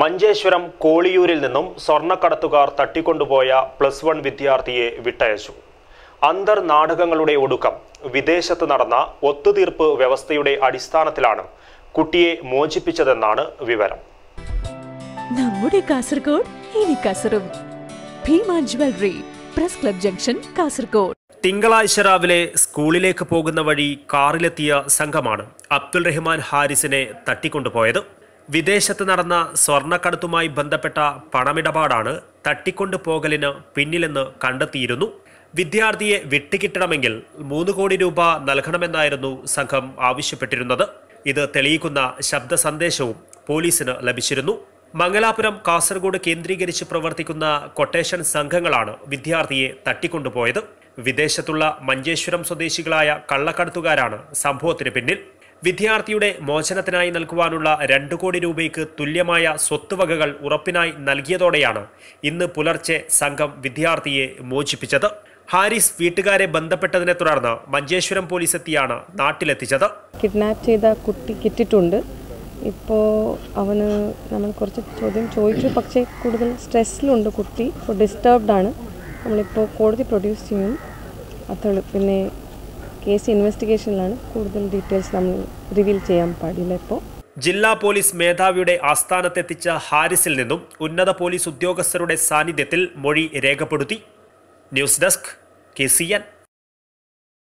മഞ്ചേശ്വരം കോളിയൂരിൽ നിന്നും സ്വർണ്ണക്കടത്തുകാർ തട്ടിക്കൊണ്ടുപോയ plus one വിദ്യാർത്ഥിയെ വിട്ടയച്ചു അന്തർ നാടകങ്ങളുടെ ഒടുക്കം വിദേശത്ത് നടന്ന ഒത്തുതീർപ്പ് വ്യവസ്ഥയുടെ അടിസ്ഥാനത്തിലാണ് കുട്ടിയെ മോചിപ്പിച്ചതെന്നാണ് വിവരം നമ്മുടെ കാസർഗോഡ് ഇനി കസറും Bhima jewellery press club junction Kasaragod തിങ്കളാഴ്ച രാവിലെ സ്കൂളിലേക്ക് പോകുന്ന വഴി കാറിലെത്തിയ സംഘമാണ് അബ്ദുൾ റഹ്മാൻ ഹാരിസിനെ തട്ടിക്കൊണ്ടുപോയത് വിദേശത്ത് നടന്ന സ്വർണ്ണക്കടത്തുമായി ബന്ധപ്പെട്ട പണമിടപാടാണ് തട്ടിക്കൊണ്ടു പോകലിന് പിന്നിലെന്ന് കണ്ടെത്തിയിരുന്നു വിദ്യാർത്ഥിയെ വെട്ടിക്കിട്ടണമെങ്കിൽ മൂന്ന് കോടി രൂപ നൽകണമെന്നായിരുന്നു സംഘം ആവശ്യപ്പെട്ടിരുന്നത് ഇത് തെളിയിക്കുന്ന ശബ്ദ സന്ദേശവും പോലീസിന് ലഭിച്ചിരുന്നു മംഗലാപുരം കാസർഗോഡ് കേന്ദ്രീകരിച്ച് പ്രവർത്തിക്കുന്ന കൊട്ടേഷൻ സംഘങ്ങളാണ് വിദ്യാർത്ഥിയെ തട്ടിക്കൊണ്ടുപോയത് വിദേശത്തുള്ള മഞ്ചേശ്വരം സ്വദേശികളായ കള്ളക്കടത്തുകാരാണ് സംഭവത്തിന് പിന്നിൽ വിദ്യാർത്ഥിയുടെ മോചനത്തിനായി നൽകുവാനുള്ള രണ്ടു കോടി രൂപയ്ക്ക് തുല്യമായ സ്വത്തുവകകൾ ഉറപ്പിനായി നൽകിയതോടെയാണ് ഇന്ന് പുലർച്ചെ സംഘം വിദ്യാർത്ഥിയെ മോചിപ്പിച്ചത് ഹാരിസ് വീട്ടുകാരെ ബന്ധപ്പെട്ടതിനെ തുടർന്ന് മഞ്ചേശ്വരം പോലീസ് എത്തിയാണ് നാട്ടിലെത്തിച്ചത് കിഡ്നാപ്പ് ചെയ്ത കുട്ടി കിട്ടിയിട്ടുണ്ട് ഇപ്പോൾ അവന് നമ്മൾ കുറച്ച് ചോദ്യം ചോദിച്ചു പക്ഷേ കൂടുതൽ സ്ട്രെസ്സിലുണ്ട് കുട്ടി ഇപ്പോൾ ഡിസ്റ്റർബ്ഡ് ആണ് നമ്മളിപ്പോൾ കോടതി പ്രൊഡ്യൂസ് ചെയ്യും അത്തള് പിന്നെ കേസ് ഇൻവെസ്റ്റിഗേഷനിലാണ് കൂടുതൽ ഡീറ്റെയിൽസ് നമ്മൾ റിവീൽ ചെയ്യാൻ പാടില്ല ഇപ്പോൾ ജില്ലാ പോലീസ് മേധാവിയുടെ ആസ്ഥാനത്തെത്തിച്ച ഹാരിസിൽ നിന്നും ഉന്നത പോലീസ് ഉദ്യോഗസ്ഥരുടെ സാന്നിധ്യത്തിൽ മൊഴി രേഖപ്പെടുത്തി news desk K C N